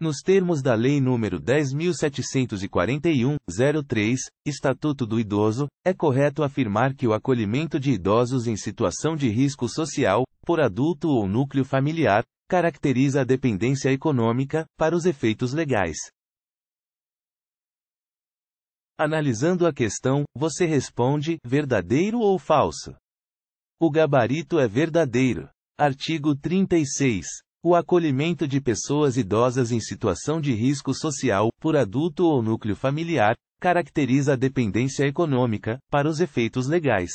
nos termos da Lei nº 10.741-03, Estatuto do Idoso, é correto afirmar que o acolhimento de idosos em situação de risco social, por adulto ou núcleo familiar, caracteriza a dependência econômica, para os efeitos legais. Analisando a questão, você responde: verdadeiro ou falso? O gabarito é verdadeiro. Artigo 36. O acolhimento de pessoas idosas em situação de risco social, por adulto ou núcleo familiar, caracteriza a dependência econômica, para os efeitos legais.